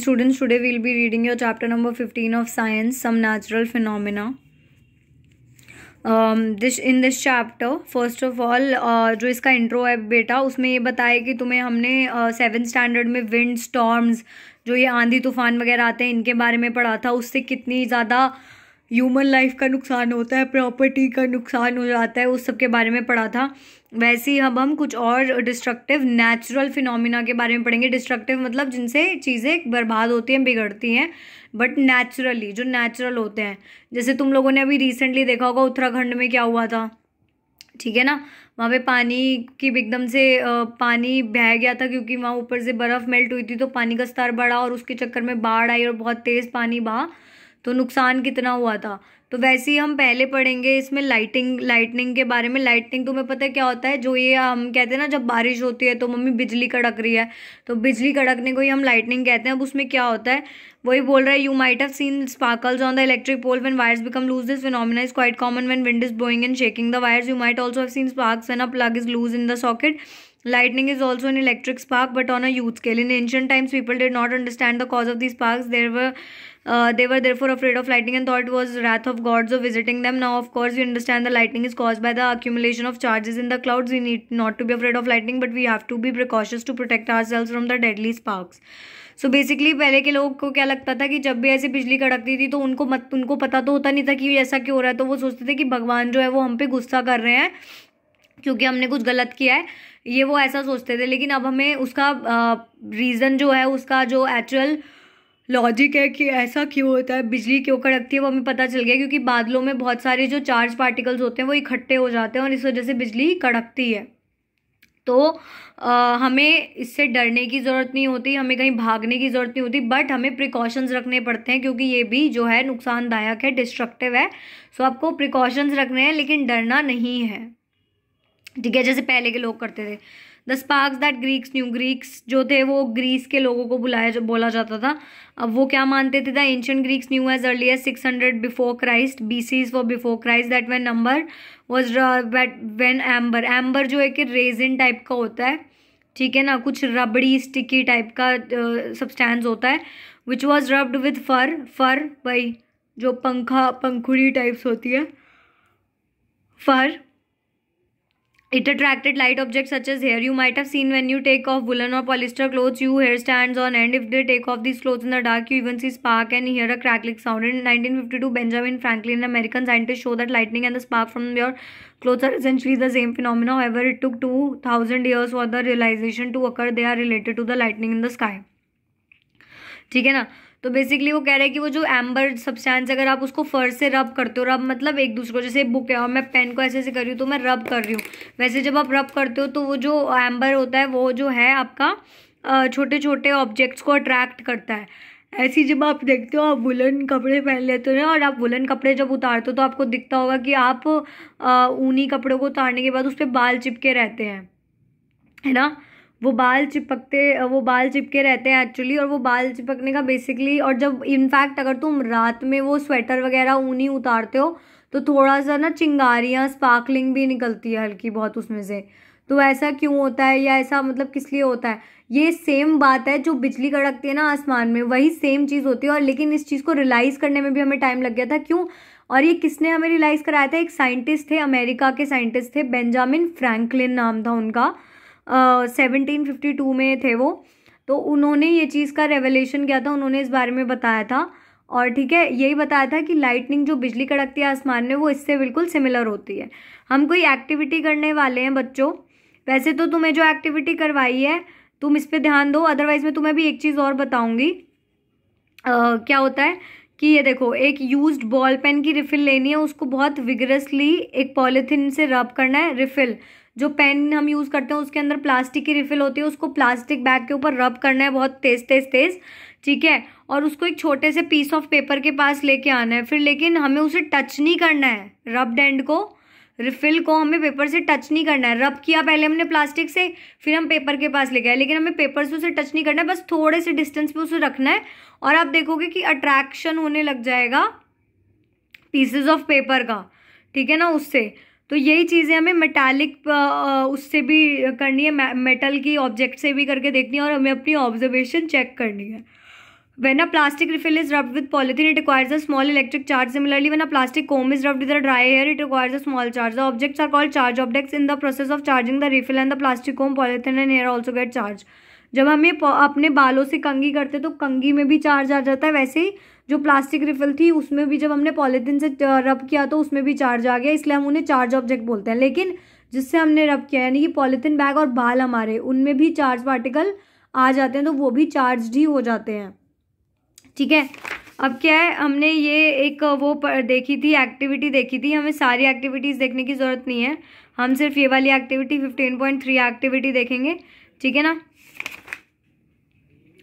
Students, today we'll be reading your chapter number 15 of science, some natural phenomena. Um, this in this chapter, first of all, uh, जो इसका intro है बेटा उसमें ये बताया कि तुम्हें हमने सेवन uh, स्टैंडर्ड में विंड स्टॉर्म्स जो ये आंधी तूफान वगैरह आते हैं इनके बारे में पढ़ा था उससे कितनी ज़्यादा ह्यूमन लाइफ का नुकसान होता है प्रॉपर्टी का नुकसान हो जाता है उस सब के बारे में पढ़ा था वैसे ही अब हम कुछ और डिस्ट्रक्टिव नेचुरल फिनोमिना के बारे में पढ़ेंगे डिस्ट्रक्टिव मतलब जिनसे चीज़ें बर्बाद होती हैं बिगड़ती हैं बट नेचुरली जो नेचुरल होते हैं जैसे तुम लोगों ने अभी रिसेंटली देखा होगा उत्तराखंड में क्या हुआ था ठीक है ना वहाँ पे पानी की एकदम से पानी बह गया था क्योंकि वहाँ ऊपर से बर्फ़ मेल्ट हुई थी तो पानी का स्तर बढ़ा और उसके चक्कर में बाढ़ आई और बहुत तेज़ पानी बहा तो नुकसान कितना हुआ था तो वैसे ही हम पहले पढ़ेंगे इसमें लाइटिंग लाइटनिंग के बारे में लाइटनिंग तुम्हें पता है क्या होता है जो ये हम कहते हैं ना जब बारिश होती है तो मम्मी बिजली कड़क रही है तो बिजली कड़कने को ही हम लाइटनिंग कहते हैं अब उसमें क्या होता है वही बोल रहा है you might have seen sparkles on the electric pole when wires become loose this phenomena is quite common when wind is blowing and shaking the wires you might also have seen sparks when a plug is loose in the socket lightning is also an electric spark but on a huge scale in ancient times people did not understand the cause of this sparks there were they were therefore afraid of lightning and thought was wrath of gods of visiting them now of course you understand the lightning is caused by the accumulation of charges in the clouds we need not to be afraid of lightning but we have to be precautious to protect ourselves from the deadly sparks so so basically पहले के लोगों को क्या लगता था कि जब भी ऐसी बिजली कड़कती थी तो उनको मत उनको पता तो होता नहीं था कि ऐसा क्यों हो रहा है तो वो सोचते थे कि भगवान जो है वो हम पे गुस्सा कर रहे हैं क्योंकि हमने कुछ गलत किया है ये वो ऐसा सोचते थे लेकिन अब हमें उसका रीज़न uh, जो है उसका जो एक्चुअल लॉजिक है कि ऐसा क्यों होता है बिजली क्यों कड़कती है वो हमें पता चल गया क्योंकि बादलों में बहुत सारे जो चार्ज पार्टिकल्स होते हैं वो इकट्ठे हो जाते हैं और इस वजह से बिजली कड़कती है तो आ, हमें इससे डरने की ज़रूरत नहीं होती हमें कहीं भागने की ज़रूरत नहीं होती बट हमें प्रिकॉशंस रखने पड़ते हैं क्योंकि ये भी जो है नुकसानदायक है डिस्ट्रक्टिव है सो आपको प्रिकॉशंस रखने हैं लेकिन डरना नहीं है ठीक है जैसे पहले के लोग करते थे the sparks that Greeks knew Greeks जो थे वो ग्रीस के लोगों को बुलाया जो बोला जाता था अब वो क्या मानते थे the ancient Greeks knew as early as six hundred before Christ B C for before Christ that when amber was when amber amber जो है कि रेजिन टाइप का होता है ठीक है ना कुछ रबड़ी स्टिकी टाइप का सब्सटेंस uh, होता है which was rubbed with fur fur भाई जो पंखा पंखुड़ी टाइप्स होती है फर It attracted light objects such as hair. You might have seen when you take off woolen or polyester clothes, your hair stands on end. If they take off these clothes in the dark, you even see spark and hear a crackling sound. In 1952, Benjamin Franklin, an American scientist, showed that lightning and the spark from your clothes are essentially the same phenomena. However, it took 2000 years for the realization to occur. They are related to the lightning in the sky. ठीक है तो basically वो कह रहे हैं कि वो जो एम्बर सब्सटेंस अगर आप उसको फर से रब करते हो रब मतलब एक दूसरे को जैसे बुक है और मैं पेन को ऐसे ऐसे कर रही हूँ तो मैं रब कर रही हूँ वैसे जब आप रब करते हो तो वो जो एम्बर होता है वो जो है आपका छोटे छोटे ऑब्जेक्ट्स को अट्रैक्ट करता है ऐसी जब आप देखते हो आप वुलन कपड़े पहन लेते हो और आप वुलन कपड़े जब उतारते हो तो आपको दिखता होगा कि आप ऊनी कपड़ों को उतारने के बाद उस पर बाल चिपके रहते हैं है ना वो बाल चिपकते वो बाल चिपके रहते हैं एक्चुअली और वो बाल चिपकने का बेसिकली और जब इनफैक्ट अगर तुम रात में वो स्वेटर वगैरह ऊनी उतारते हो तो थोड़ा सा ना चिंगारियाँ स्पार्कलिंग भी निकलती है हल्की बहुत उसमें से तो ऐसा क्यों होता है या ऐसा मतलब किस लिए होता है ये सेम बात है जो बिजली कड़कती है ना आसमान में वही सेम चीज़ होती है और लेकिन इस चीज़ को रियलाइज़ करने में भी हमें टाइम लग गया था क्यों और ये किसने हमें रियलाइज़ कराया था एक साइंटिस्ट थे अमेरिका के साइंटिस्ट थे बेंजामिन फ्रैंकलिन नाम था उनका सेवनटीन फिफ्टी टू में थे वो तो उन्होंने ये चीज़ का रेवलेशन किया था उन्होंने इस बारे में बताया था और ठीक है यही बताया था कि लाइटनिंग जो बिजली कड़कती है आसमान में वो इससे बिल्कुल सिमिलर होती है हम कोई एक्टिविटी करने वाले हैं बच्चों वैसे तो तुम्हें जो एक्टिविटी करवाई है तुम इस पर ध्यान दो अदरवाइज मैं तुम्हें भी एक चीज़ और बताऊँगी क्या होता है कि ये देखो एक यूज्ड बॉल पेन की रिफ़िल लेनी है उसको बहुत विगरसली एक पॉलीथिन से रब करना है रिफ़िल जो पेन हम यूज़ करते हैं उसके अंदर प्लास्टिक की रिफिल होती है उसको प्लास्टिक बैग के ऊपर रब करना है बहुत तेज़ तेज़ तेज़ ठीक है और उसको एक छोटे से पीस ऑफ पेपर के पास लेके आना है फिर लेकिन हमें उसे टच नहीं करना है रब्ड एंड को रिफिल को हमें पेपर से टच नहीं करना है रब किया पहले हमने प्लास्टिक से फिर हम पेपर के पास ले गए लेकिन हमें पेपर से उसे टच नहीं करना है बस थोड़े से डिस्टेंस पे उसे रखना है और आप देखोगे कि अट्रैक्शन होने लग जाएगा पीसेज ऑफ पेपर का ठीक है ना उससे तो यही चीज़ें हमें मेटालिक उससे भी करनी है मेटल की ऑब्जेक्ट से भी करके देखनी है और हमें अपनी ऑब्जर्वेशन चेक करनी है when plastic refill is rub with polythene it requires a small electric charge similarly when a plastic comb is rub with dry hair it requires a small charge the objects are called charge objects in the process of charging the refill and the plastic comb polythene and air also get charge जब हम ये अपने बालों से कंगी करते हैं तो कंगी में भी चार्ज आ जाता है वैसे ही जो प्लास्टिक रिफिल थी उसमें भी जब हमने पॉलिथिन से रब किया तो उसमें भी चार्ज आ गया इसलिए हम उन्हें चार्ज ऑब्जेक्ट बोलते हैं लेकिन जिससे हमने रब किया यानी कि पॉलीथिन बैग और बाल हमारे उनमें भी चार्ज पार्टिकल आ जाते हैं तो वो भी चार्ज ही हो जाते हैं ठीक है अब क्या है हमने ये एक वो देखी थी एक्टिविटी देखी थी हमें सारी एक्टिविटीज़ देखने की ज़रूरत नहीं है हम सिर्फ ये वाली activity fifteen point three activity देखेंगे ठीक है ना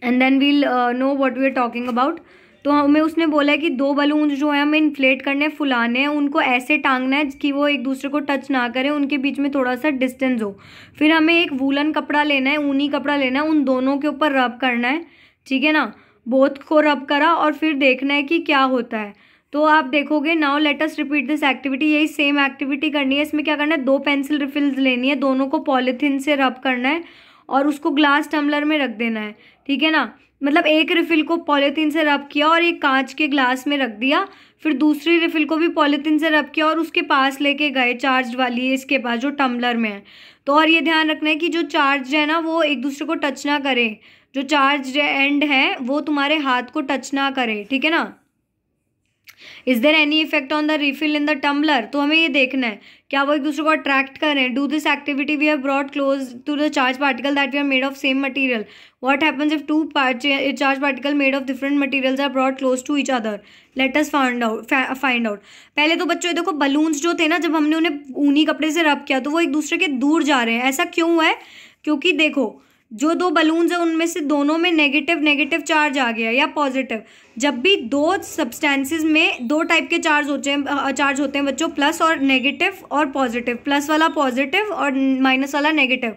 and then we'll know what we are talking about तो हमें उसने बोला है कि दो बलून जो है हमें इन्फ्लेट करने हैं फुलाने हैं उनको ऐसे टांगना है कि वो एक दूसरे को टच ना करें उनके बीच में थोड़ा सा डिस्टेंस हो फिर हमें एक वूलन कपड़ा लेना है ऊनी कपड़ा लेना है उन दोनों के ऊपर रब करना है ठीक है ना बोथ को रब करा और फिर देखना है कि क्या होता है तो आप देखोगे now let us repeat this activity यही सेम एक्टिविटी करनी है इसमें क्या करना है दो पेंसिल रिफिल्स लेनी है दोनों को पॉलिथिन से रब करना है और उसको ग्लास टम्बलर में रख देना है ठीक है ना मतलब एक रिफ़िल को पॉलीथीन से रब किया और एक कांच के ग्लास में रख दिया फिर दूसरी रिफ़िल को भी पॉलीथीन से रब किया और उसके पास लेके गए चार्ज वाली इसके पास जो टम्बलर में है तो और ये ध्यान रखना है कि जो चार्ज है ना वो एक दूसरे को टच ना करें जो चार्ज एंड है वो तुम्हारे हाथ को टच ना करे ठीक है ना is there any effect on the refill in the tumbler तो हमें ये देखना है क्या वो एक दूसरे को अट्रैक्ट कर रहे हैं do this activity we have brought close to the charge particle that we are made of same material what happens if two charge particle made of different material are brought close to each other let us find out find out पहले तो बच्चों देखो balloons जो थे ना जब हमने उन्हें ऊनी कपड़े से रब किया तो वो एक दूसरे के दूर जा रहे हैं ऐसा क्यों हुआ है क्योंकि देखो जो दो बलून्स हैं उनमें से दोनों में नेगेटिव नेगेटिव चार्ज आ गया या पॉजिटिव जब भी दो सब्सटेंसेस में दो टाइप के चार्ज होते हैं चार्ज होते हैं बच्चों प्लस और नेगेटिव और पॉजिटिव प्लस वाला पॉजिटिव और माइनस वाला नेगेटिव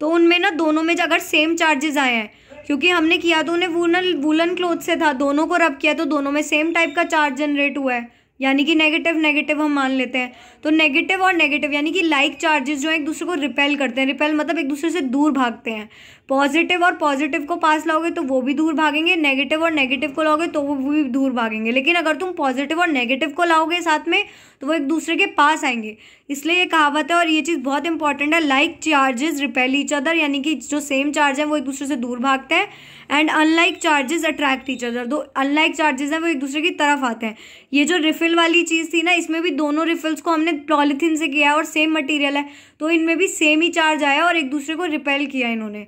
तो उनमें ना दोनों में अगर सेम चार्जेस आए हैं क्योंकि हमने किया तो उन्हें वूलन वूलन क्लोथ से था दोनों को रब किया तो दोनों में सेम टाइप का चार्ज जनरेट हुआ है यानी कि नेगेटिव नेगेटिव हम मान लेते हैं तो नेगेटिव और नेगेटिव यानी कि लाइक चार्जेस जो है एक दूसरे को रिपेल करते हैं रिपेल मतलब एक दूसरे से दूर भागते हैं पॉजिटिव और पॉजिटिव को पास लाओगे तो वो भी दूर भागेंगे नेगेटिव और नेगेटिव को लाओगे तो वो भी दूर भागेंगे लेकिन अगर तुम पॉजिटिव और नेगेटिव को लाओगे साथ में तो वो एक दूसरे के पास आएंगे इसलिए ये कहावत है और ये चीज़ बहुत इंपॉर्टेंट है like charges repel each other यानी कि जो सेम चार्ज है वो एक दूसरे से दूर भागते हैं and unlike charges attract each other दो अनलाइक चार्जेस हैं वो एक दूसरे की तरफ आते हैं ये जो रिफिल वाली चीज़ थी ना इसमें भी दोनों रिफिल्स को हमने पॉलीथीन से किया है और सेम मटेरियल है तो इनमें भी सेम ही चार्ज आया और एक दूसरे को रिपेल किया इन्होंने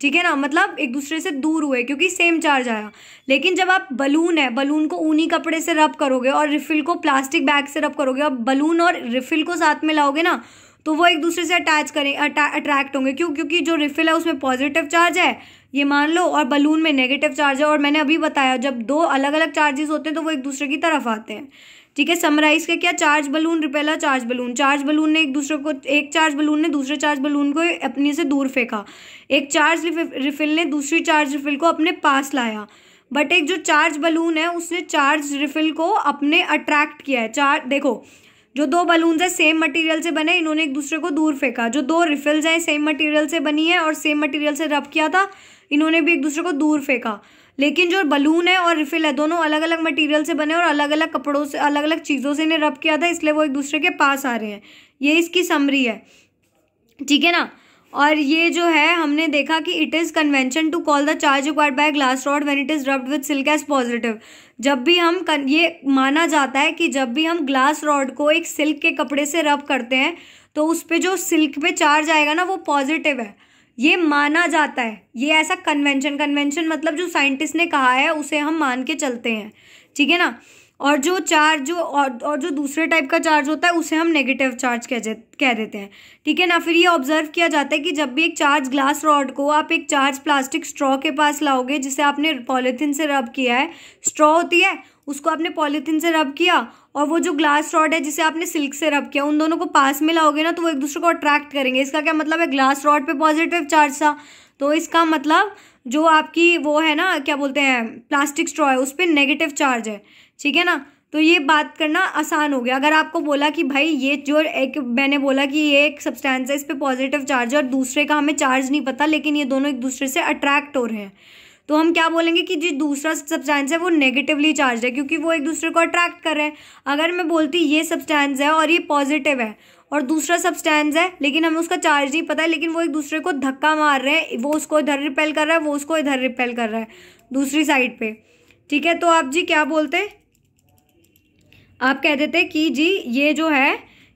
ठीक है ना मतलब एक दूसरे से दूर हुए क्योंकि सेम चार्ज आया लेकिन जब आप बलून है बलून को ऊनी कपड़े से रब करोगे और रिफिल को प्लास्टिक बैग से रब करोगे और बलून और रिफिल को साथ में लाओगे ना तो वो एक दूसरे से अटैच करें अट्रैक्ट होंगे क्यों क्योंकि जो रिफिल है उसमें पॉजिटिव चार्ज है ये मान लो और बलून में नेगेटिव चार्ज है और मैंने अभी बताया जब दो अलग अलग चार्जेस होते हैं तो वो एक दूसरे की तरफ आते हैं ठीक है समराइज का क्या चार्ज बलून रिपेला चार्ज बलून चार्ज बलून ने एक दूसरे को एक चार्ज बलून ने दूसरे चार्ज बलून को अपने से दूर फेंका एक चार्ज रिफिल ने दूसरी चार्ज रिफिल को अपने पास लाया बट एक जो चार्ज बलून है उसने चार्ज रिफिल को अपने अट्रैक्ट किया है चार देखो जो दो बलून्स हैं सेम मटेरियल से बने इन्होंने एक दूसरे को दूर फेंका जो दो रिफिल्स हैं सेम मटेरियल से बनी है और सेम मटेरियल से रब किया था इन्होंने भी एक दूसरे को दूर फेंका लेकिन जो बलून है और रिफिल है दोनों अलग अलग मटेरियल से बने और अलग अलग कपड़ों से अलग अलग चीज़ों से इन्हें रब किया था इसलिए वो एक दूसरे के पास आ रहे हैं ये इसकी समरी है ठीक है ना और ये जो है हमने देखा कि it is convention to call the charge required by glass rod when it is rubbed with silk as positive जब भी हम कन, ये माना जाता है कि जब भी हम ग्लास रॉड को एक सिल्क के कपड़े से रब करते हैं तो उस पर जो सिल्क पे चार्ज आएगा ना वो पॉजिटिव है ये माना जाता है ये ऐसा कन्वेंशन कन्वेंशन मतलब जो साइंटिस्ट ने कहा है उसे हम मान के चलते हैं ठीक है ना और जो चार्ज जो और, और जो दूसरे टाइप का चार्ज होता है उसे हम नेगेटिव चार्ज कह कह देते हैं ठीक है ना फिर ये ऑब्जर्व किया जाता है कि जब भी एक चार्ज ग्लास रॉड को आप एक चार्ज प्लास्टिक स्ट्रॉ के पास लाओगे जिसे आपने पॉलीथीन से रब किया है स्ट्रॉ होती है उसको आपने पॉलीथीन से रब किया और वो जो ग्लास रॉड है जिसे आपने सिल्क से रब किया उन दोनों को पास में लाओगे ना तो वो एक दूसरे को अट्रैक्ट करेंगे इसका क्या मतलब है ग्लास रॉड पे पॉजिटिव चार्ज था तो इसका मतलब जो आपकी वो है ना क्या बोलते हैं प्लास्टिक स्ट्रॉ है उस पर नेगेटिव चार्ज है ठीक है ना तो ये बात करना आसान हो गया अगर आपको बोला कि भाई ये जो एक मैंने बोला कि ये एक सब्सटेंस है इस पर पॉजिटिव चार्ज है और दूसरे का हमें चार्ज नहीं पता लेकिन ये दोनों एक दूसरे से अट्रैक्ट हो रहे हैं तो हम क्या बोलेंगे कि जो दूसरा सब्सटेंस है वो नेगेटिवली चार्ज है क्योंकि वो एक दूसरे को अट्रैक्ट कर रहे हैं अगर मैं बोलती ये सब्सटेंस है और ये पॉजिटिव है और दूसरा सब्सटेंस है लेकिन हमें उसका चार्ज नहीं पता है लेकिन वो एक दूसरे को धक्का मार रहे हैं वो उसको इधर रिपेल कर रहा है वो उसको इधर रिपेल कर रहा है दूसरी साइड पर ठीक है तो आप जी क्या बोलते आप कह देते कि जी ये जो है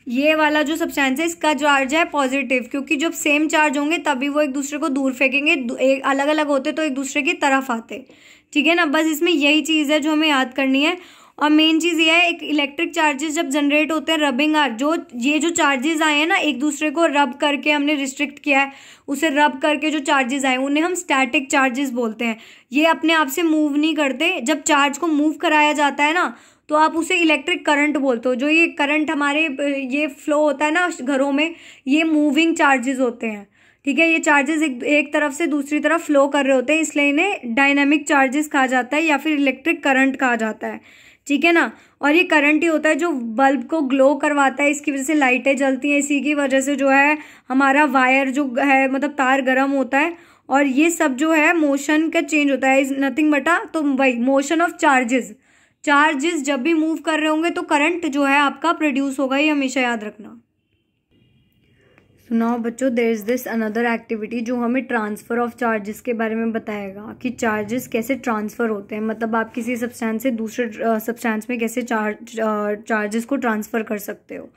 ये वाला जो सब्सटेंस है इसका चार्ज है पॉजिटिव क्योंकि जब सेम चार्ज होंगे तभी वो एक दूसरे को दूर फेंकेंगे एक अलग अलग होते तो एक दूसरे की तरफ आते ठीक है ना बस इसमें यही चीज़ है जो हमें याद करनी है और मेन चीज़ ये है एक इलेक्ट्रिक चार्जेस जब जनरेट होते हैं रबिंग आर जो ये जो चार्जेस आए हैं ना एक दूसरे को रब करके हमने रिस्ट्रिक्ट किया है उसे रब करके जो चार्जेस आए उन्हें हम स्टैटिक चार्जेस बोलते हैं ये अपने आप से मूव नहीं करते जब चार्ज को मूव कराया जाता है ना तो आप उसे इलेक्ट्रिक करंट बोलते हो जो ये करंट हमारे ये फ्लो होता है ना घरों में ये मूविंग चार्जेस होते हैं ठीक है ये चार्जेस एक एक तरफ से दूसरी तरफ फ्लो कर रहे होते हैं इसलिए इन्हें डायनेमिक चार्जेस कहा जाता है या फिर इलेक्ट्रिक करंट कहा जाता है ठीक है ना और ये करंट ही होता है जो बल्ब को ग्लो करवाता है इसकी वजह से लाइटें जलती हैं इसी की वजह से जो है हमारा वायर जो है मतलब तार गर्म होता है और ये सब जो है मोशन का चेंज होता है इज नथिंग आ तो वही मोशन ऑफ चार्जेस चार्जेस जब भी मूव कर रहे होंगे तो करंट जो है आपका प्रोड्यूस होगा ये हमेशा याद रखना सुनाओ नाउ बच्चों there is this another activity जो हमें ट्रांसफ़र ऑफ चार्जेस के बारे में बताएगा कि चार्जेस कैसे ट्रांसफ़र होते हैं मतलब आप किसी सब्सटेंस से दूसरे सब्सटेंस में कैसे चार्ज चार्जेस को ट्रांसफ़र कर सकते हो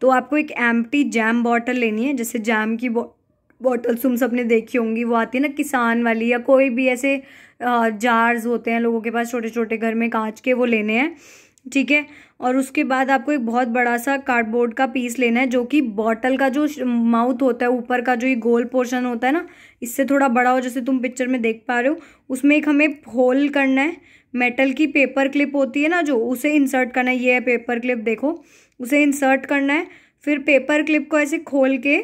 तो आपको एक एम्प्टी जैम बॉटल लेनी है जैसे जैम की बॉटल्स तुम सबने देखी होंगी वो आती है ना किसान वाली या कोई भी ऐसे जार्स होते हैं लोगों के पास छोटे छोटे घर में कांच के वो लेने हैं ठीक है और उसके बाद आपको एक बहुत बड़ा सा कार्डबोर्ड का पीस लेना है जो कि बॉटल का जो माउथ होता है ऊपर का जो ये गोल पोर्शन होता है ना इससे थोड़ा बड़ा हो जैसे तुम पिक्चर में देख पा रहे हो उसमें एक हमें होल करना है मेटल की पेपर क्लिप होती है ना जो उसे इंसर्ट करना है ये है पेपर क्लिप देखो उसे इंसर्ट करना है फिर पेपर क्लिप को ऐसे खोल के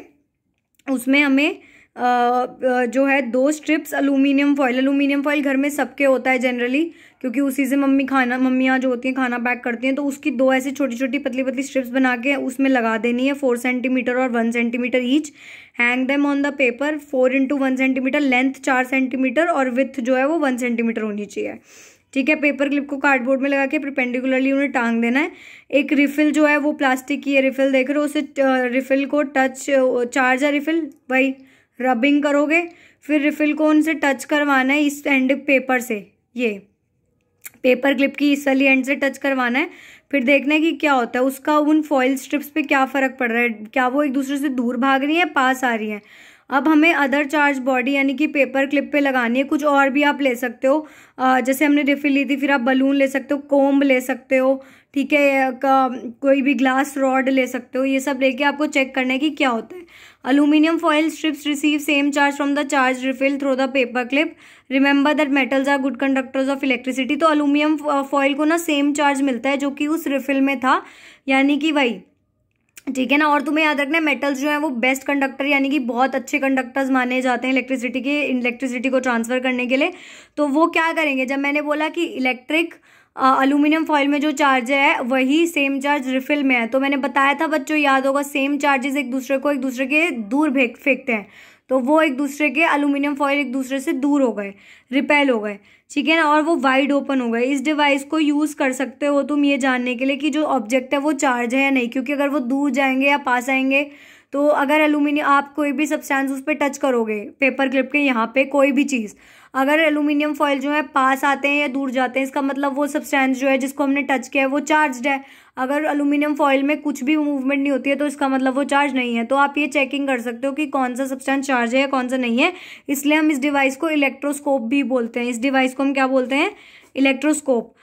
उसमें हमें जो है दो strips aluminium foil aluminium foil घर में सबके होता है जनरली क्योंकि उसी से मम्मी खाना मम्मियाँ जो होती हैं खाना पैक करती हैं तो उसकी दो ऐसी छोटी छोटी पतली पतली स्ट्रिप्स बना के उसमें लगा देनी है फोर सेंटीमीटर और one centimetre each hang them on the paper four into one centimetre length चार सेंटीमीटर और विथ जो है वो वन सेंटीमीटर होनी चाहिए ठीक है पेपर क्लिप को कार्डबोर्ड में लगा के प्रिपेंडिकुलरली उन्हें टांग देना है एक रिफिल जो है वो प्लास्टिक की है रिफिल देख रहे हो उसे रिफिल को टच चार्ज है रिफिल भाई रबिंग करोगे फिर रिफिल को उनसे टच करवाना है इस एंड पेपर से ये पेपर क्लिप की इस वाली एंड से टच करवाना है फिर देखना है कि क्या होता है उसका उन फॉइल स्ट्रिप्स पे क्या फ़र्क पड़ रहा है क्या वो एक दूसरे से दूर भाग रही हैं पास आ रही हैं अब हमें अदर चार्ज बॉडी यानी कि पेपर क्लिप पे लगानी है कुछ और भी आप ले सकते हो जैसे हमने रिफिल ली थी फिर आप बलून ले सकते हो कोम्ब ले सकते हो ठीक है कोई भी ग्लास रॉड ले सकते हो ये सब लेके आपको चेक करना है कि क्या होता है aluminium foil strips receive same charge from the charge refill through the paper clip remember that metals are good conductors of electricity तो अलूमिनियम फॉइल uh, को ना सेम चार्ज मिलता है जो कि उस रिफिल में था यानी कि वही ठीक है ना और तुम्हें याद रखना है मेटल्स जो है वो बेस्ट कंडक्टर यानी कि बहुत अच्छे कंडक्टर्स माने जाते हैं इलेक्ट्रिसिटी के इलेक्ट्रिसिटी को ट्रांसफर करने के लिए तो वो क्या करेंगे जब मैंने बोला कि इलेक्ट्रिक electric... अलूमिनियम फॉइल में जो चार्ज है वही सेम चार्ज रिफिल में है तो मैंने बताया था बच्चों याद होगा सेम चार्जेस एक दूसरे को एक दूसरे के दूर फेंक फेंकते हैं तो वो एक दूसरे के अलूमिनियम फॉइल एक दूसरे से दूर हो गए रिपेल हो गए ठीक है ना और वो वाइड ओपन हो गए इस डिवाइस को यूज़ कर सकते हो तुम ये जानने के लिए कि जो ऑब्जेक्ट है वो चार्ज है या नहीं क्योंकि अगर वो दूर जाएंगे या पास आएंगे तो अगर एलुमिनियम आप कोई भी सब्सटेंस उस पर टच करोगे पेपर क्लिप के यहाँ पे कोई भी चीज़ अगर एलुमिनियम फॉइल जो है पास आते हैं या दूर जाते हैं इसका मतलब वो सब्सटेंस जो है जिसको हमने टच किया है वो चार्ज है अगर एलुमिनियम फॉइल में कुछ भी मूवमेंट नहीं होती है तो इसका मतलब वो चार्ज नहीं है तो आप ये चेकिंग कर सकते हो कि कौन सा सब्सटेंस चार्ज है या कौन सा नहीं है इसलिए हम इस डिवाइस को इलेक्ट्रोस्कोप भी बोलते हैं इस डिवाइस को हम क्या बोलते हैं इलेक्ट्रोस्कोप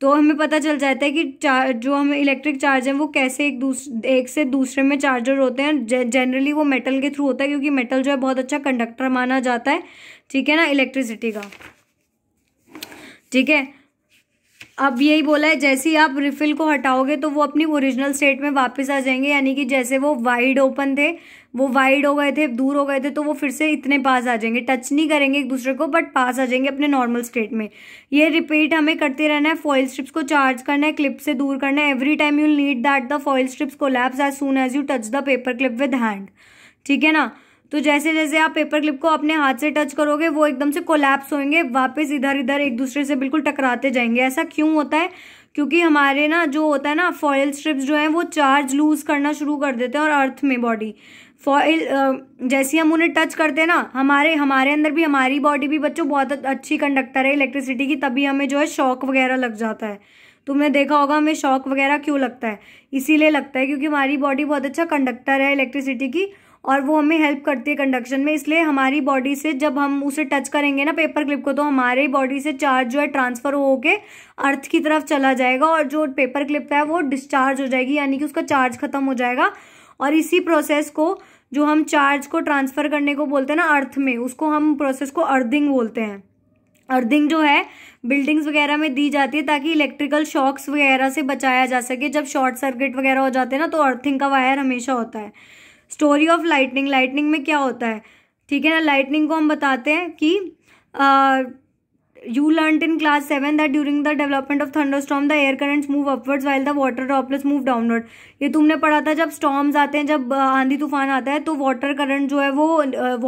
तो हमें पता चल जाता है कि चार जो हम इलेक्ट्रिक चार्ज हैं वो कैसे एक दूसरे एक से दूसरे में चार्जर होते हैं जनरली वो मेटल के थ्रू होता है क्योंकि मेटल जो है बहुत अच्छा कंडक्टर माना जाता है ठीक है ना इलेक्ट्रिसिटी का ठीक है अब यही बोला है जैसे ही आप रिफिल को हटाओगे तो वो अपनी ओरिजिनल स्टेट में वापस आ जाएंगे यानी कि जैसे वो वाइड ओपन थे वो वाइड हो गए थे दूर हो गए थे तो वो फिर से इतने पास आ जाएंगे टच नहीं करेंगे एक दूसरे को बट पास आ जाएंगे अपने नॉर्मल स्टेट में ये रिपीट हमें करते रहना है फॉइल स्ट्रिप्स को चार्ज करना है क्लिप से दूर करना है every time you need that the foil strips collapse as soon as you touch the paper clip with hand ठीक है ना तो जैसे जैसे आप पेपर क्लिप को अपने हाथ से टच करोगे वो एकदम से कोलैप्स होंगे वापस इधर इधर एक दूसरे से बिल्कुल टकराते जाएंगे ऐसा क्यों होता है क्योंकि हमारे ना जो होता है ना फॉयल स्ट्रिप्स जो हैं वो चार्ज लूज करना शुरू कर देते हैं और अर्थ में बॉडी फॉयल जैसे हम उन्हें टच करते हैं ना हमारे हमारे अंदर भी हमारी बॉडी भी बच्चों बहुत अच्छी कंडक्टर है इलेक्ट्रिसिटी की तभी हमें जो है शॉक वगैरह लग जाता है तुमने देखा होगा हमें शॉक वगैरह क्यों लगता है इसीलिए लगता है क्योंकि हमारी बॉडी बहुत अच्छा कंडक्टर है इलेक्ट्रिसिटी की और वो हमें हेल्प करती है कंडक्शन में इसलिए हमारी बॉडी से जब हम उसे टच करेंगे ना पेपर क्लिप को तो हमारे बॉडी से चार्ज जो है ट्रांसफ़र होके अर्थ की तरफ चला जाएगा और जो पेपर क्लिप है वो डिस्चार्ज हो जाएगी यानी कि उसका चार्ज खत्म हो जाएगा और इसी प्रोसेस को जो हम चार्ज को ट्रांसफ़र करने को बोलते हैं ना अर्थ में उसको हम प्रोसेस को अर्थिंग बोलते हैं अर्थिंग जो है बिल्डिंग्स वगैरह में दी जाती है ताकि इलेक्ट्रिकल शॉक्स वगैरह से बचाया जा सके जब शॉर्ट सर्किट वगैरह हो जाते हैं ना तो अर्थिंग का वायर हमेशा होता है स्टोरी ऑफ लाइटनिंग लाइटनिंग में क्या होता है ठीक है ना लाइटनिंग को हम बताते हैं कि you learn in class seven that during the development of thunder storm the air currents move upwards while the water droplets move downward ये तुमने पढ़ा था जब स्टॉम्स आते हैं जब आंधी तूफान आता है तो वाटर करंट जो है वो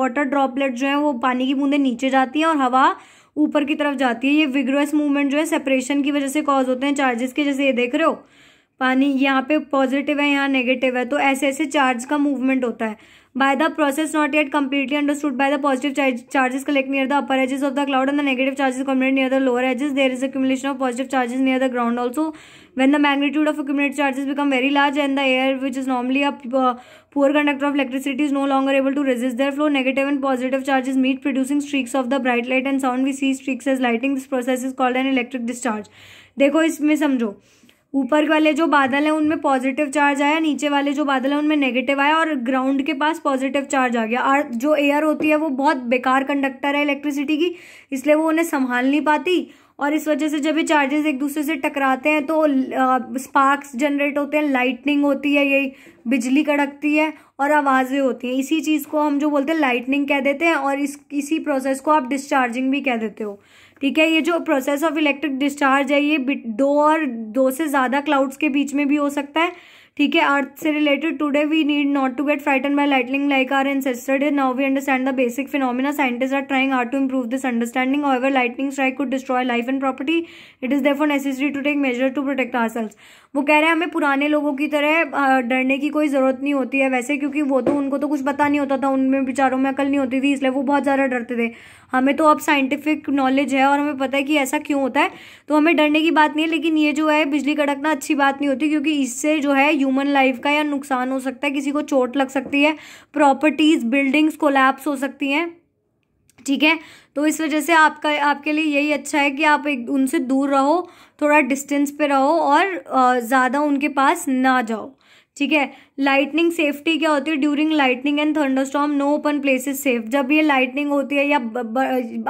वाटर ड्रॉपलेट जो है वो पानी की बूंदें नीचे जाती हैं और हवा ऊपर की तरफ जाती है ये विग्रोस मूवमेंट जो है सेपरेशन की वजह से कॉज होते हैं चार्जेस के जैसे ये देख रहे हो पानी यहाँ पे पॉजिटिव है यहाँ नेगेटिव है तो ऐसे ऐसे चार्ज का मूवमेंट होता है by the process not yet completely understood by the positive charges collect near the upper edges of the cloud and the negative charges accumulate near the lower edges there is accumulation of positive charges near the ground also when the magnitude of accumulated charges become very large and the air which is normally a poor conductor of electricity is no longer able to resist their flow negative and positive charges meet producing streaks of the bright light and sound we see streaks as lightning this process is called an electric discharge देखो इसमें समझो ऊपर वाले जो बादल हैं उनमें positive charge आया नीचे वाले जो बादल हैं उनमें नेगेटिव आया और ग्राउंड के पास पॉजिटिव चार्ज आ गया और जो एयर होती है वो बहुत बेकार कंडक्टर है इलेक्ट्रिसिटी की इसलिए वो उन्हें संभाल नहीं पाती और इस वजह से जब ये चार्जेस एक दूसरे से टकराते हैं तो स्पार्क्स जनरेट होते हैं लाइटनिंग होती है यही बिजली कड़कती है और आवाज़ें होती हैं इसी चीज़ को हम जो बोलते हैं लाइटनिंग कह देते हैं और इस इसी प्रोसेस को आप डिस्चार्जिंग भी कह देते हो ठीक है ये जो प्रोसेस ऑफ इलेक्ट्रिक डिस्चार्ज है ये दो और दो से ज़्यादा क्लाउड्स के बीच में भी हो सकता है ठीक है अर्थ से related today we need not to get frightened by lightning like our ancestors now we understand the basic phenomena scientist are trying are to improve this understanding और lightning strike could destroy life and property it is therefore necessary to take measure to protect ourselves वो कह रहे हैं हमें पुराने लोगों की तरह डरने की कोई ज़रूरत नहीं होती है वैसे क्योंकि वो तो उनको तो कुछ पता नहीं होता था उनमें बेचारों में अकल नहीं होती थी इसलिए वो बहुत ज़्यादा डरते थे हमें तो अब साइंटिफिक नॉलेज है और हमें पता है कि ऐसा क्यों होता है तो हमें डरने की बात नहीं है लेकिन ये जो है बिजली कड़कना अच्छी बात नहीं होती क्योंकि इससे जो है ह्यूमन लाइफ का या नुकसान हो सकता है किसी को चोट लग सकती है प्रॉपर्टीज़ बिल्डिंग्स कोलैप्स हो सकती हैं ठीक है तो इस वजह से आपका आपके लिए यही अच्छा है कि आप एक उनसे दूर रहो थोड़ा डिस्टेंस पे रहो और ज़्यादा उनके पास ना जाओ ठीक है लाइटनिंग सेफ्टी क्या होती है during lightning and thunderstorm no open places safe जब ये लाइटनिंग होती है या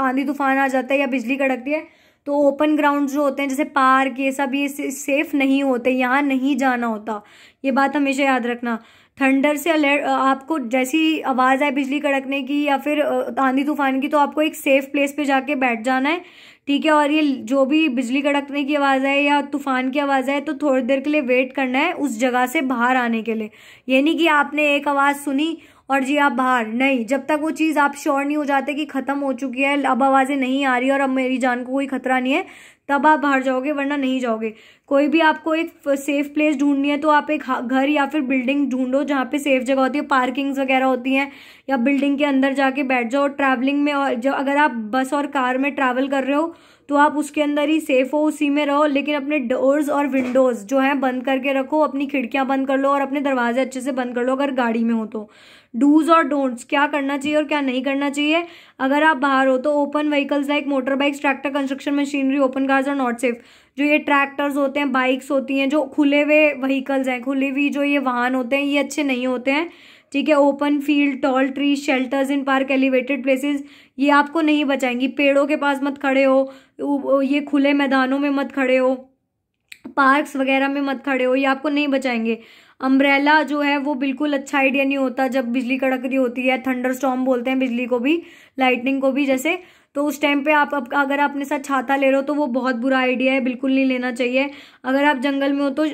आंधी तूफान आ जाता है या बिजली कड़कती है तो ओपन ग्राउंड जो होते हैं जैसे पार्क ये सब ये सेफ नहीं होते यहाँ नहीं जाना होता ये बात हमेशा याद रखना थंडर से अलर्ट आपको जैसी आवाज़ आए बिजली कड़कने की या फिर आंधी तूफान की तो आपको एक सेफ प्लेस पे जाके बैठ जाना है ठीक है और ये जो भी बिजली कड़कने की आवाज़ आए या तूफान की आवाज़ आए तो थोड़ी देर के लिए वेट करना है उस जगह से बाहर आने के लिए यानी कि आपने एक आवाज़ सुनी और जी आप बाहर नहीं जब तक वो चीज़ आप श्योर नहीं हो जाते कि ख़त्म हो चुकी है अब आवाज़ें नहीं आ रही और अब मेरी जान को कोई खतरा नहीं है तब आप बाहर जाओगे वरना नहीं जाओगे कोई भी आपको एक सेफ़ प्लेस ढूंढनी है तो आप एक घर या फिर बिल्डिंग ढूंढो जहाँ पे सेफ़ जगह होती है पार्किंग्स वगैरह होती हैं या बिल्डिंग के अंदर जाके बैठ जाओ ट्रैवलिंग में और जब अगर आप बस और कार में ट्रैवल कर रहे हो तो आप उसके अंदर ही सेफ़ हो उसी में रहो लेकिन अपने डोर्स और विंडोज़ जो हैं बंद करके रखो अपनी खिड़कियाँ बंद कर लो और अपने दरवाजे अच्छे से बंद कर लो अगर गाड़ी में हो तो डूज़ और डोंट्स क्या करना चाहिए और क्या नहीं करना चाहिए अगर आप बाहर हो तो open vehicles like motor bikes tractor construction machinery open cars और नॉट सेफ़ जो ये ट्रैक्टर्स होते हैं बाइक्स होती हैं जो खुले हुए व्हीकल्स हैं खुले हुई जो ये वाहन होते हैं ये अच्छे नहीं होते हैं ठीक है open field tall tree shelters in park elevated places ये आपको नहीं बचाएंगी पेड़ों के पास मत खड़े हो ये खुले मैदानों में मत खड़े हो पार्क्स वगैरह में मत खड़े हो ये आपको नहीं बचाएंगे अम्ब्रेला जो है वो बिल्कुल अच्छा आइडिया नहीं होता जब बिजली कड़क रही होती है थंडर स्टॉम बोलते हैं बिजली को भी लाइटनिंग को भी जैसे तो उस टाइम पे आप अगर अगर अपने साथ छाता ले रहे हो तो वो बहुत बुरा आइडिया है बिल्कुल नहीं लेना चाहिए अगर आप जंगल में हो तो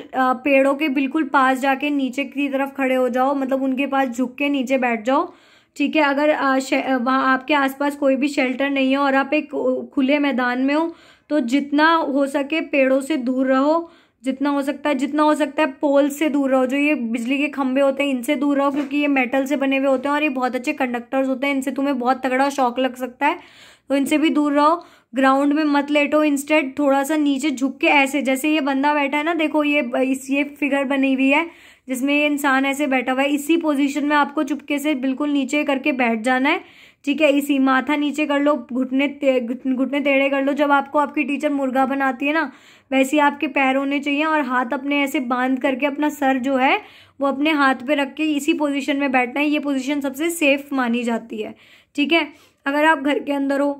पेड़ों के बिल्कुल पास जाके नीचे की तरफ खड़े हो जाओ मतलब उनके पास झुक के नीचे बैठ जाओ ठीक है अगर वहाँ आपके आसपास कोई भी शेल्टर नहीं है और आप एक खुले मैदान में हो तो जितना हो सके पेड़ों से दूर रहो जितना हो सकता है जितना हो सकता है पोल से दूर रहो जो ये बिजली के खंभे होते हैं इनसे दूर रहो क्योंकि ये मेटल से बने हुए होते हैं और ये बहुत अच्छे कंडक्टर्स होते हैं इनसे तुम्हें बहुत तगड़ा शॉक लग सकता है तो इनसे भी दूर रहो ग्राउंड में मत लेटो इंस्टेड थोड़ा सा नीचे झुक के ऐसे जैसे ये बंदा बैठा है ना देखो ये इस ये फिगर बनी हुई है जिसमें ये इंसान ऐसे बैठा हुआ है इसी पोजीशन में आपको चुपके से बिल्कुल नीचे करके बैठ जाना है ठीक है इसी माथा नीचे कर लो घुटने घुटने टेढ़े कर लो जब आपको आपकी टीचर मुर्गा बनाती है ना वैसे आपके पैर होने चाहिए और हाथ अपने ऐसे बांध करके अपना सर जो है वो अपने हाथ पे रख के इसी पोजीशन में बैठना है ये पोजीशन सबसे सेफ मानी जाती है ठीक है अगर आप घर के अंदर हो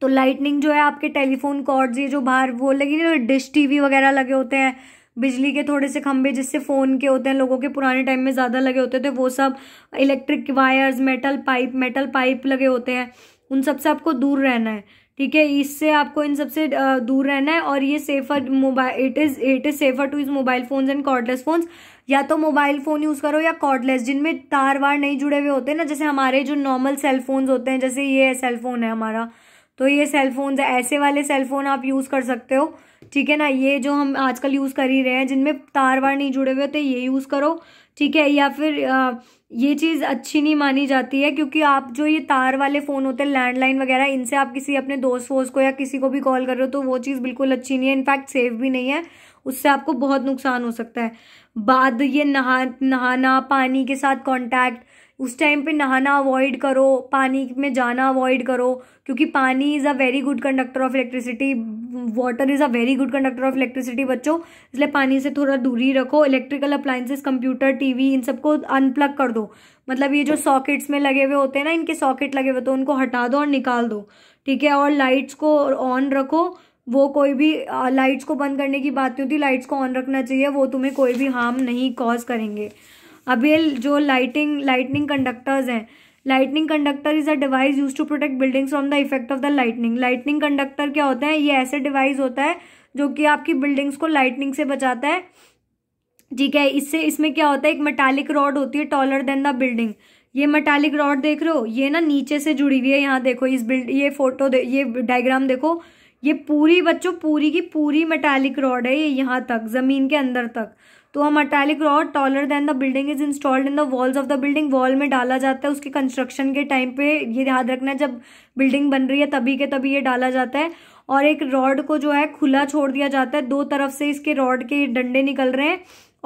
तो लाइटनिंग जो है आपके टेलीफोन कॉर्ड्स ये जो बाहर वो लगी ना डिश टीवी वगैरह लगे होते हैं बिजली के थोड़े से खंभे जिससे फ़ोन के होते हैं लोगों के पुराने टाइम में ज़्यादा लगे होते थे वो सब electric wires metal pipe metal pipe लगे होते हैं उन सब से आपको दूर रहना है ठीक है इससे आपको इन सबसे दूर रहना है और ये safer mobile it is it is safer to use mobile phones and cordless phones या तो मोबाइल फ़ोन यूज़ करो या कॉर्डलेस जिनमें तार वार नहीं जुड़े हुए होते हैं ना जैसे हमारे जो नॉर्मल सेल फ़ोन्स होते हैं जैसे ये सेल फ़ोन है हमारा तो ये सेलफोन्स ऐसे वाले सेल फोन आप यूज़ कर सकते हो ठीक है ना ये जो हम आजकल यूज़ कर ही रहे हैं जिनमें तार वार नहीं जुड़े हुए होते तो ये यूज़ करो ठीक है या फिर आ, ये चीज़ अच्छी नहीं मानी जाती है क्योंकि आप जो ये तार वाले फ़ोन होते हैं लैंडलाइन वगैरह इनसे आप किसी अपने दोस्त वोस्त को या किसी को भी कॉल कर रहे हो तो वो चीज़ बिल्कुल अच्छी नहीं है इनफैक्ट सेफ भी नहीं है उससे आपको बहुत नुकसान हो सकता है बाद ये नहा नहाना पानी के साथ कॉन्टैक्ट उस टाइम पे नहाना अवॉइड करो पानी में जाना अवॉइड करो क्योंकि पानी is a very good conductor of electricity water is a very good conductor of electricity बच्चों इसलिए पानी से थोड़ा दूरी रखो इलेक्ट्रिकल अप्लाइंसेस कंप्यूटर टीवी इन सबको अनप्लग कर दो मतलब ये जो सॉकेट्स में लगे हुए होते हैं ना इनके सॉकेट लगे हुए तो उनको हटा दो और निकाल दो ठीक है और लाइट्स को ऑन रखो वो कोई भी लाइट्स को बंद करने की बात नहीं होती लाइट्स को ऑन रखना चाहिए वो तुम्हें कोई भी हार्म नहीं कॉज करेंगे अब ये जो लाइटिंग लाइटनिंग कंडक्टर्स हैं lightning conductor is a device use to protect buildings from the effect of the lightning lightning conductor क्या होता है ये ऐसे डिवाइस होता है जो कि आपकी बिल्डिंग्स को लाइटनिंग से बचाता है ठीक है इससे इसमें क्या होता है एक मेटालिक रॉड होती है टॉलर देन द बिल्डिंग ये मेटालिक रॉड देख रहे हो ये ना नीचे से जुड़ी हुई है यहाँ देखो इस बिल्ड ये फोटो ये डायग्राम देखो ये पूरी बच्चों पूरी की पूरी मेटालिक रॉड है ये यहाँ तक जमीन के अंदर तक तो हम metallic rod taller than the building is installed in the walls of the building wall में डाला जाता है उसके कंस्ट्रक्शन के टाइम पे ये याद रखना है जब बिल्डिंग बन रही है तभी के तभी ये डाला जाता है और एक रॉड को जो है खुला छोड़ दिया जाता है दो तरफ से इसके रॉड के डंडे निकल रहे हैं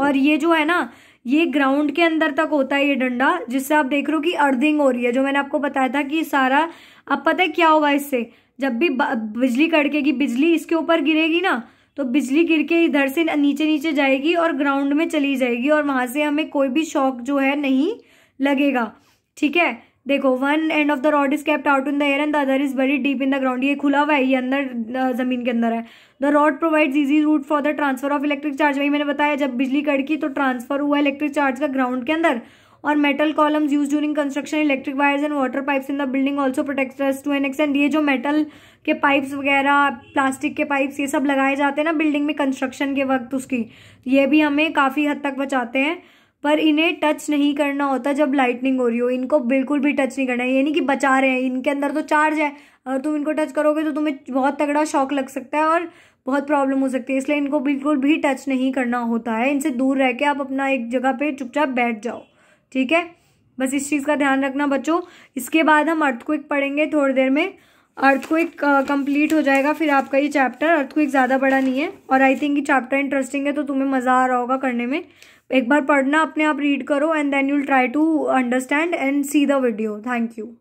और ये जो है ना ये ग्राउंड के अंदर तक होता है ये डंडा जिससे आप देख रहे हो कि अर्थिंग हो रही है जो मैंने आपको बताया था कि सारा अब पता है क्या होगा इससे जब भी बिजली कड़केगी बिजली इसके ऊपर गिरेगी ना तो बिजली गिर के इधर से नीचे नीचे जाएगी और ग्राउंड में चली जाएगी और वहाँ से हमें कोई भी शॉक जो है नहीं लगेगा ठीक है देखो one end of the rod is kept out in the air and the other is very deep in the ground ये खुला हुआ है ये अंदर जमीन के अंदर है the rod provides easy route for the transfer of electric charge वही मैंने बताया जब बिजली कड़की तो ट्रांसफर हुआ इलेक्ट्रिक चार्ज का ग्राउंड के अंदर और metal columns use during construction electric wires and water pipes in the building also protect us to an extend ये जो मेटल के पाइप्स वगैरह प्लास्टिक के पाइप्स ये सब लगाए जाते हैं ना बिल्डिंग में कंस्ट्रक्शन के वक्त उसकी ये भी हमें काफ़ी हद तक बचाते हैं पर इन्हें टच नहीं करना होता जब लाइटनिंग हो रही हो इनको बिल्कुल भी टच नहीं करना है यानी कि बचा रहे हैं इनके अंदर तो चार्ज है अगर तुम इनको टच करोगे तो तुम्हें बहुत तगड़ा शॉक लग सकता है और बहुत प्रॉब्लम हो सकती है इसलिए इनको बिल्कुल भी टच नहीं करना होता है इनसे दूर रह के आप अपना एक जगह पे चुपचाप बैठ जाओ ठीक है बस इस चीज़ का ध्यान रखना बच्चों इसके बाद हम अर्थक्विक पढ़ेंगे थोड़ी देर में अर्थक्विक कंप्लीट हो जाएगा फिर आपका ये चैप्टर अर्थक्विक ज़्यादा बड़ा नहीं है और आई थिंक ये चैप्टर इंटरेस्टिंग है तो तुम्हें मज़ा आ रहा होगा करने में एक बार पढ़ना अपने आप रीड करो and then you'll try to understand and see the video thank you